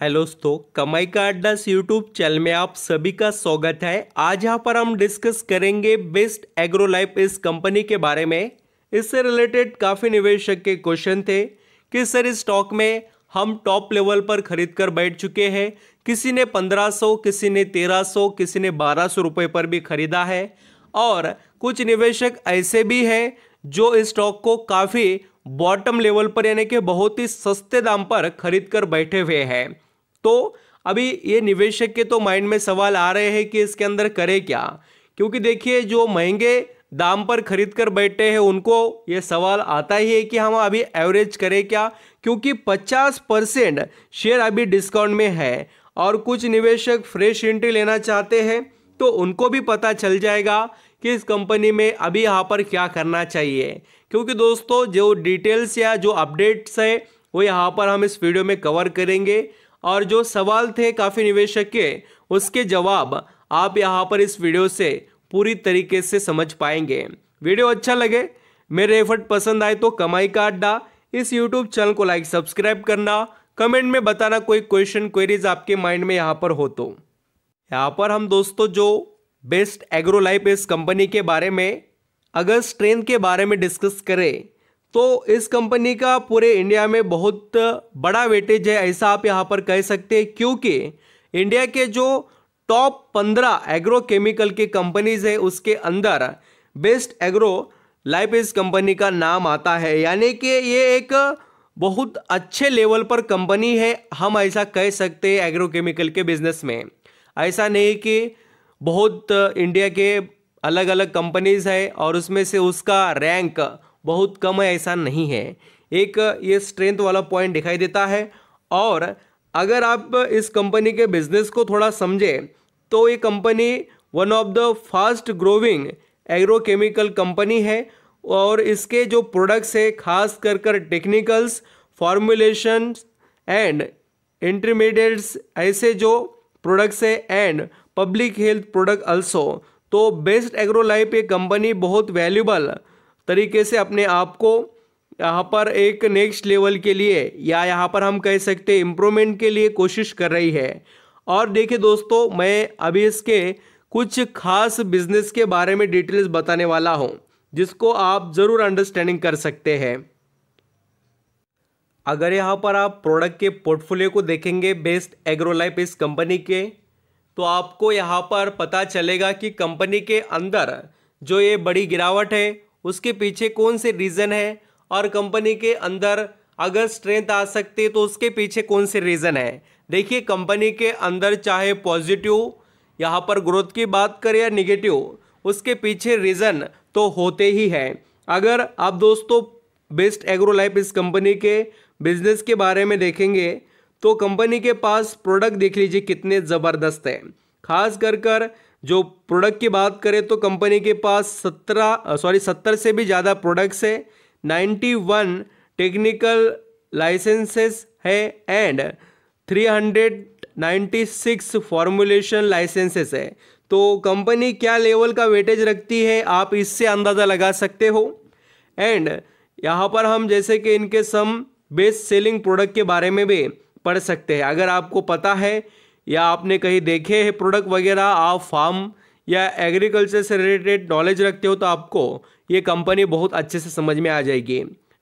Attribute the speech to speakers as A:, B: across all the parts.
A: hello दोस्तों कमाई का अड्डा यूट्यूब चैनल में आप सभी का स्वागत है आज यहाँ पर हम डिस्कस करेंगे बेस्ट एग्रो लाइफ इस कंपनी के बारे में इससे रिलेटेड काफ़ी निवेशक के क्वेश्चन थे कि सर इस स्टॉक में हम टॉप लेवल पर खरीद कर बैठ चुके हैं किसी ने 1500 किसी ने 1300 किसी ने बारह सौ रुपये पर भी खरीदा है और कुछ निवेशक ऐसे भी हैं जो इस स्टॉक को काफ़ी बॉटम लेवल पर यानी कि बहुत ही सस्ते दाम पर खरीद कर बैठे हुए हैं तो अभी ये निवेशक के तो माइंड में सवाल आ रहे हैं कि इसके अंदर करे क्या क्योंकि देखिए जो महंगे दाम पर खरीद कर बैठे हैं उनको ये सवाल आता ही है कि हम अभी एवरेज करें क्या क्योंकि 50 परसेंट शेयर अभी डिस्काउंट में है और कुछ निवेशक फ्रेश एंट्री लेना चाहते हैं तो उनको भी पता चल जाएगा कि इस कंपनी में अभी यहाँ पर क्या करना चाहिए क्योंकि दोस्तों जो डिटेल्स या जो अपडेट्स है वो यहाँ पर हम इस वीडियो में कवर करेंगे और जो सवाल थे काफ़ी निवेशक के उसके जवाब आप यहाँ पर इस वीडियो से पूरी तरीके से समझ पाएंगे वीडियो अच्छा लगे मेरे एफर्ट पसंद आए तो कमाई का अड्डा इस यूट्यूब चैनल को लाइक सब्सक्राइब करना कमेंट में बताना कोई क्वेश्चन क्वेरीज आपके माइंड में यहाँ पर हो तो यहाँ पर हम दोस्तों जो बेस्ट एग्रोलाइफ इस कंपनी के बारे में अगर स्ट्रेंथ के बारे में डिस्कस करें तो इस कंपनी का पूरे इंडिया में बहुत बड़ा वेटेज है ऐसा आप यहाँ पर कह सकते हैं क्योंकि इंडिया के जो टॉप पंद्रह एग्रोकेमिकल के कंपनीज है उसके अंदर बेस्ट एग्रो लाइफ इस कंपनी का नाम आता है यानी कि ये एक बहुत अच्छे लेवल पर कंपनी है हम ऐसा कह सकते हैं एग्रोकेमिकल के बिजनेस में ऐसा नहीं कि बहुत इंडिया के अलग अलग कंपनीज़ है और उसमें से उसका रैंक बहुत कम है ऐसा नहीं है एक ये स्ट्रेंथ वाला पॉइंट दिखाई देता है और अगर आप इस कंपनी के बिजनेस को थोड़ा समझें तो ये company one of the fast growing agrochemical company है और इसके जो प्रोडक्ट्स है खास कर कर टेक्निकल्स फॉर्मुलेशन एंड इंटरमीडिएट्स ऐसे जो प्रोडक्ट्स है and public health product also तो बेस्ट एग्रो लाइफ ये कंपनी बहुत वैल्यूबल तरीके से अपने आप को यहाँ पर एक नेक्स्ट लेवल के लिए या यहाँ पर हम कह सकते इम्प्रूवमेंट के लिए कोशिश कर रही है और देखिए दोस्तों मैं अभी इसके कुछ खास बिजनेस के बारे में डिटेल्स बताने वाला हूँ जिसको आप ज़रूर अंडरस्टैंडिंग कर सकते हैं अगर यहाँ पर आप प्रोडक्ट के पोर्टफोलियो को देखेंगे बेस्ट एग्रोलाइफ इस कंपनी के तो आपको यहाँ पर पता चलेगा कि कंपनी के अंदर जो ये बड़ी गिरावट है उसके पीछे कौन से रीज़न है और कंपनी के अंदर अगर स्ट्रेंथ आ सकती है तो उसके पीछे कौन से रीज़न है देखिए कंपनी के अंदर चाहे पॉजिटिव यहाँ पर ग्रोथ की बात करें या निगेटिव उसके पीछे रीज़न तो होते ही हैं अगर आप दोस्तों बेस्ट एग्रो लाइफ इस कंपनी के बिजनेस के बारे में देखेंगे तो कंपनी के पास प्रोडक्ट देख लीजिए कितने ज़बरदस्त हैं खास कर कर जो प्रोडक्ट की बात करें तो कंपनी के पास सत्रह सॉरी सत्तर से भी ज़्यादा प्रोडक्ट्स है नाइन्टी वन टेक्निकल लाइसेंसेस है and three hundred ninety six formulation licenses है तो कंपनी क्या लेवल का वेटेज रखती है आप इससे अंदाज़ा लगा सकते हो एंड यहाँ पर हम जैसे कि इनके सम बेस्ट सेलिंग प्रोडक्ट के बारे में भी पढ़ सकते हैं अगर आपको पता है या आपने कहीं देखे हैं प्रोडक्ट वगैरह आप फार्म या एग्रीकल्चर से रिलेटेड नॉलेज रखते हो तो आपको ये कंपनी बहुत अच्छे से समझ में आ जाएगी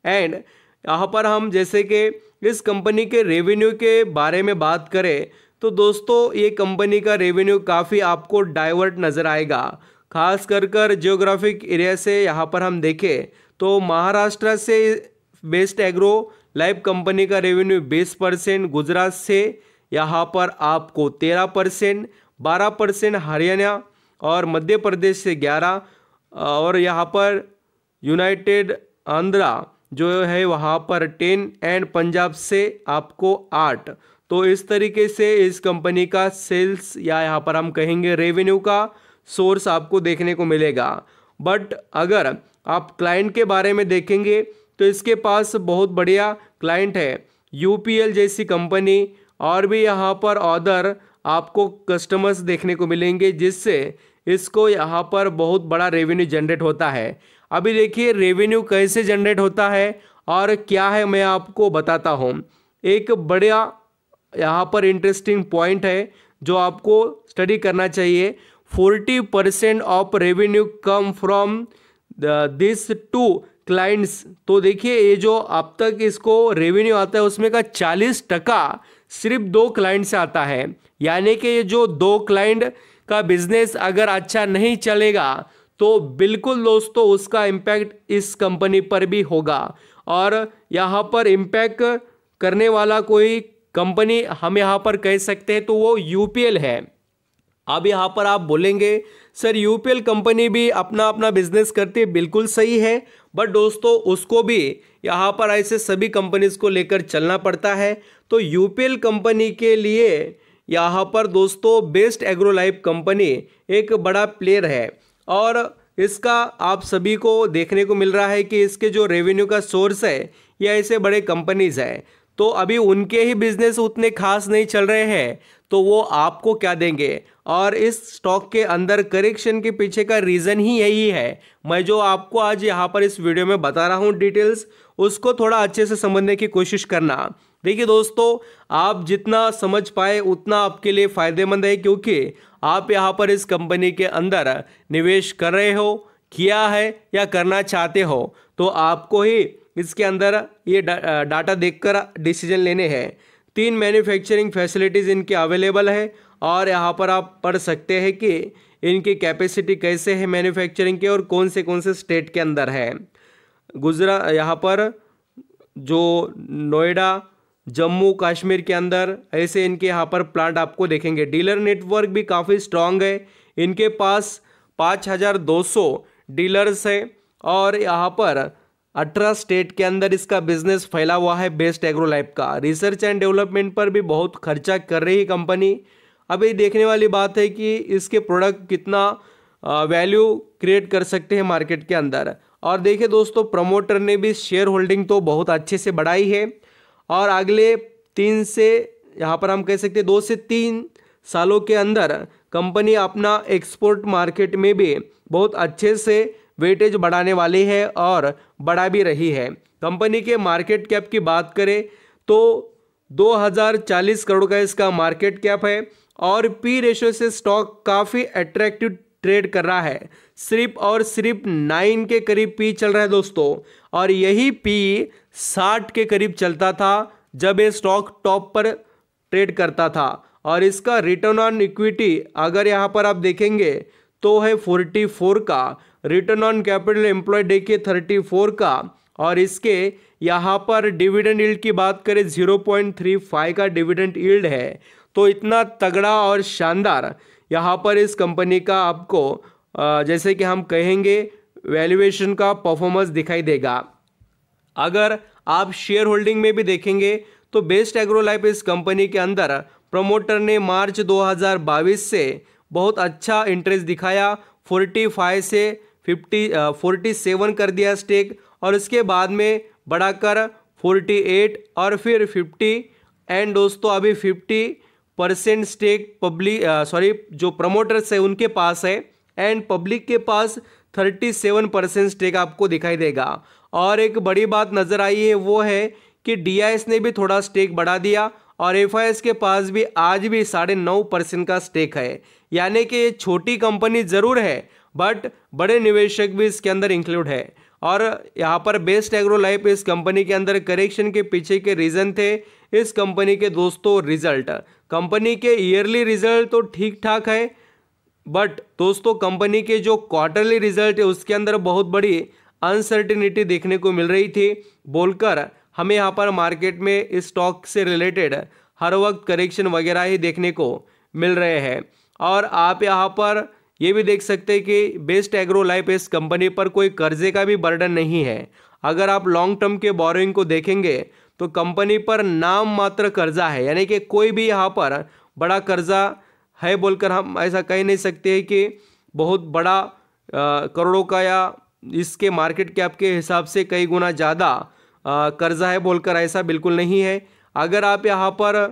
A: एंड यहाँ पर हम जैसे कि इस कंपनी के रेवेन्यू के बारे में बात करें तो दोस्तों ये कंपनी का रेवेन्यू काफ़ी आपको डाइवर्ट नज़र आएगा खास कर कर जियोग्राफिक एरिया से यहाँ पर हम देखें तो महाराष्ट्र से बेस्ट एग्रो लाइफ कंपनी का रेवेन्यू बीस परसेंट गुजरात से यहाँ पर आपको तेरह परसेंट बारह परसेंट हरियाणा और मध्य प्रदेश से ग्यारह और यहाँ पर यूनाइटेड आंध्रा जो है वहाँ पर टेन एंड पंजाब से आपको आठ तो इस तरीके से इस कंपनी का सेल्स या यहाँ पर हम कहेंगे रेवेन्यू का सोर्स आपको देखने को मिलेगा बट अगर आप क्लाइंट के बारे में देखेंगे तो इसके पास बहुत बढ़िया क्लाइंट है यू जैसी कंपनी और भी यहाँ पर ऑर्डर आपको कस्टमर्स देखने को मिलेंगे जिससे इसको यहाँ पर बहुत बड़ा रेवेन्यू जनरेट होता है अभी देखिए रेवेन्यू कैसे जनरेट होता है और क्या है मैं आपको बताता हूँ एक बढ़िया यहाँ पर इंटरेस्टिंग पॉइंट है जो आपको स्टडी करना चाहिए forty percent of revenue come from this two clients तो देखिए ये जो अब तक इसको रेवेन्यू आता है उसमें का चालीस टका सिर्फ दो क्लाइंट से आता है यानी कि ये जो दो क्लाइंट का बिजनेस अगर अच्छा नहीं चलेगा तो बिल्कुल दोस्तों उसका इम्पैक्ट इस कंपनी पर भी होगा और यहाँ पर इम्पैक्ट करने वाला कोई कंपनी हम यहाँ पर कह सकते हैं तो वो यू है अब यहाँ पर आप बोलेंगे सर यूपीएल कंपनी भी अपना अपना बिजनेस करती है बिल्कुल सही है बट दोस्तों उसको भी यहाँ पर ऐसे सभी कंपनीज को लेकर चलना पड़ता है तो यूपीएल कंपनी के लिए यहाँ पर दोस्तों बेस्ट एग्रोलाइफ कंपनी एक बड़ा प्लेयर है और इसका आप सभी को देखने को मिल रहा है कि इसके जो रेवेन्यू का सोर्स है ये ऐसे बड़े कंपनीज है तो अभी उनके ही बिजनेस उतने खास नहीं चल रहे हैं तो वो आपको क्या देंगे और इस स्टॉक के अंदर करेक्शन के पीछे का रीज़न ही यही है मैं जो आपको आज यहाँ पर इस वीडियो में बता रहा हूँ डिटेल्स उसको थोड़ा अच्छे से समझने की कोशिश करना देखिए दोस्तों आप जितना समझ पाए उतना आपके लिए फ़ायदेमंद है क्योंकि आप यहाँ पर इस कंपनी के अंदर निवेश कर रहे हो किया है या करना चाहते हो तो आपको ही इसके अंदर ये डा, डाटा देखकर डिसीजन लेने हैं तीन मैन्युफैक्चरिंग फैसिलिटीज़ इनके अवेलेबल है और यहाँ पर आप पढ़ सकते हैं कि इनकी कैपेसिटी कैसे है मैन्युफैक्चरिंग के और कौन से कौन से स्टेट के अंदर है गुजरा यहाँ पर जो नोएडा जम्मू कश्मीर के अंदर ऐसे इनके यहाँ पर प्लांट आपको देखेंगे डीलर नेटवर्क भी काफ़ी स्ट्रांग है इनके पास पाँच हज़ार दो सौ डीलर्स है और यहाँ पर अठारह स्टेट के अंदर इसका बिजनेस फैला हुआ है बेस्ट एग्रो का रिसर्च एंड डेवलपमेंट पर भी बहुत खर्चा कर रही कंपनी अभी देखने वाली बात है कि इसके प्रोडक्ट कितना वैल्यू क्रिएट कर सकते हैं मार्केट के अंदर और देखिए दोस्तों प्रमोटर ने भी शेयर होल्डिंग तो बहुत अच्छे से बढ़ाई है और अगले तीन से यहाँ पर हम कह सकते हैं दो से तीन सालों के अंदर कंपनी अपना एक्सपोर्ट मार्केट में भी बहुत अच्छे से वेटेज बढ़ाने वाली है और बढ़ा भी रही है कंपनी के मार्केट कैप की बात करें तो 2040 करोड़ का इसका मार्केट कैप है और पी रेशो से स्टॉक काफ़ी अट्रैक्टिव ट्रेड कर रहा है सिर्फ और सिर्फ नाइन के करीब पी चल रहा है दोस्तों और यही पी साठ के करीब चलता था जब ये स्टॉक टॉप पर ट्रेड करता था और इसका रिटर्न ऑन इक्विटी अगर यहाँ पर आप देखेंगे तो है फोर्टी फोर का रिटर्न ऑन कैपिटल एम्प्लॉय देखिए फोर का और इसके यहाँ पर डिविडेंड ईल्ड की बात करें ज़ीरो पॉइंट थ्री फाइव का डिविडेंड ईल्ड है तो इतना तगड़ा और शानदार यहाँ पर इस कंपनी का आपको जैसे कि हम कहेंगे वैल्यूएशन का परफॉर्मेंस दिखाई देगा अगर आप शेयर होल्डिंग में भी देखेंगे तो बेस्ट एग्रोलाइफ इस कंपनी के अंदर प्रमोटर ने मार्च 2022 से बहुत अच्छा इंटरेस्ट दिखाया 45 से फिफ्टी फोर्टी सेवन कर दिया स्टेक और इसके बाद में बढ़ाकर फोर्टी एट और फिर फिफ्टी एंड दोस्तों अभी fifty percent stake public sorry जो प्रमोटर्स है उनके पास है एंड पब्लिक के पास थर्टी सेवन परसेंट स्टेक आपको दिखाई देगा और एक बड़ी बात नज़र आई है वो है कि डी ने भी थोड़ा स्टेक बढ़ा दिया और एफ के पास भी आज भी साढ़े नौ परसेंट का स्टेक है यानी कि ये छोटी कंपनी ज़रूर है बट बड़े निवेशक भी इसके अंदर इंक्लूड है और यहाँ पर बेस्ट एग्रो लाइफ इस कंपनी के अंदर करेक्शन के पीछे के रीज़न थे इस कंपनी के दोस्तों रिजल्ट कंपनी के ईयरली रिजल्ट तो ठीक ठाक है बट दोस्तों कंपनी के जो क्वार्टरली रिजल्ट है उसके अंदर बहुत बड़ी अनसर्टिनिटी देखने को मिल रही थी बोलकर हमें यहाँ पर मार्केट में इस स्टॉक से रिलेटेड हर वक्त करेक्शन वगैरह ही देखने को मिल रहे हैं और आप यहाँ पर ये भी देख सकते हैं कि बेस्ट एग्रो लाइफ इस कंपनी पर कोई कर्जे का भी बर्डन नहीं है अगर आप लॉन्ग टर्म के बोरोइंग को देखेंगे तो कंपनी पर नाम मात्र कर्जा है यानी कि कोई भी यहाँ पर बड़ा कर्जा है बोलकर हम ऐसा कह नहीं सकते हैं कि बहुत बड़ा करोड़ों का या इसके मार्केट कैप के हिसाब से कई गुना ज़्यादा कर्जा है बोलकर ऐसा बिल्कुल नहीं है अगर आप यहाँ पर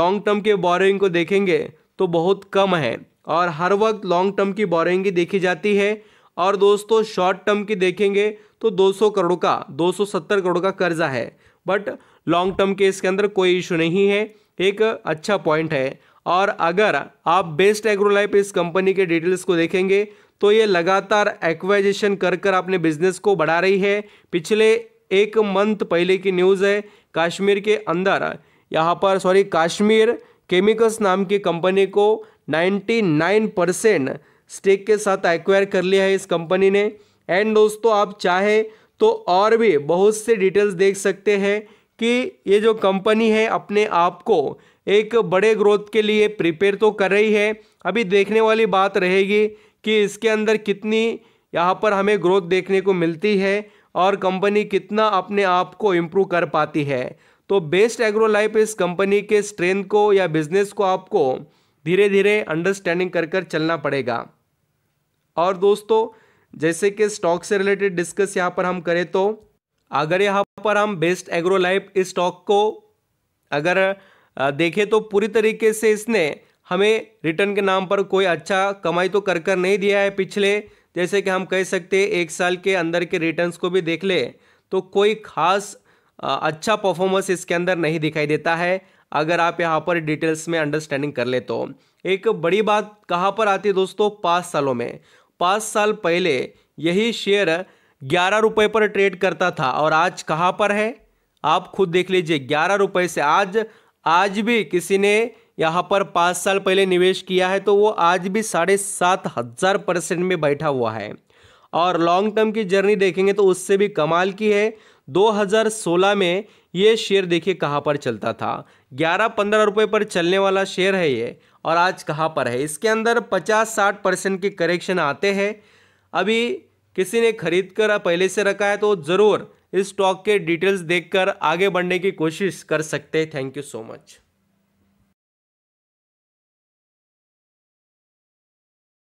A: लॉन्ग टर्म के बोरिंग को देखेंगे तो बहुत कम है और हर वक्त लॉन्ग टर्म की बोरिंग की देखी जाती है और दोस्तों शॉर्ट टर्म की देखेंगे तो 200 करोड़ का 270 करोड़ का कर्जा है बट लॉन्ग टर्म के इसके अंदर कोई इशू नहीं है एक अच्छा पॉइंट है और अगर आप बेस्ट एग्रोलाइफ इस कंपनी के डिटेल्स को देखेंगे तो ये लगातार एक्वाइजेशन कर कर अपने बिजनेस को बढ़ा रही है पिछले एक मंथ पहले की न्यूज़ है कश्मीर के अंदर यहाँ पर सॉरी कश्मीर केमिकल्स नाम की कंपनी को 99 परसेंट स्टेक के साथ एक्वायर कर लिया है इस कंपनी ने एंड दोस्तों आप चाहे तो और भी बहुत से डिटेल्स देख सकते हैं कि ये जो कंपनी है अपने आप को एक बड़े ग्रोथ के लिए प्रिपेयर तो कर रही है अभी देखने वाली बात रहेगी कि इसके अंदर कितनी यहाँ पर हमें ग्रोथ देखने को मिलती है और कंपनी कितना अपने आप को इम्प्रूव कर पाती है तो बेस्ट एग्रोलाइफ इस कंपनी के स्ट्रेंथ को या बिजनेस को आपको धीरे धीरे अंडरस्टैंडिंग कर कर चलना पड़ेगा और दोस्तों जैसे कि स्टॉक से रिलेटेड डिस्कस यहाँ पर हम करें तो अगर यहाँ पर हम बेस्ट एग्रोलाइफ इस स्टॉक को अगर देखें तो पूरी तरीके से इसने हमें रिटर्न के नाम पर कोई अच्छा कमाई तो कर कर नहीं दिया है पिछले जैसे कि हम कह सकते हैं एक साल के अंदर के रिटर्न्स को भी देख ले तो कोई खास अच्छा परफॉर्मेंस इसके अंदर नहीं दिखाई देता है अगर आप यहाँ पर डिटेल्स में अंडरस्टैंडिंग कर ले तो एक बड़ी बात कहाँ पर आती है दोस्तों पाँच सालों में पाँच साल पहले यही शेयर ग्यारह रुपये पर ट्रेड करता था और आज कहाँ पर है आप खुद देख लीजिए ग्यारह रुपये से आज आज भी किसी ने यहाँ पर पाँच साल पहले निवेश किया है तो वो आज भी साढ़े सात हज़ार परसेंट में बैठा हुआ है और लॉन्ग टर्म की जर्नी देखेंगे तो उससे भी कमाल की है 2016 में ये शेयर देखिए कहाँ पर चलता था ग्यारह पंद्रह रुपये पर चलने वाला शेयर है ये और आज कहाँ पर है इसके अंदर 50-60 परसेंट के करेक्शन आते हैं अभी किसी ने खरीद कर पहले से रखा है तो ज़रूर इस स्टॉक के डिटेल्स देखकर आगे बढ़ने की कोशिश कर सकते हैं थैंक यू सो मच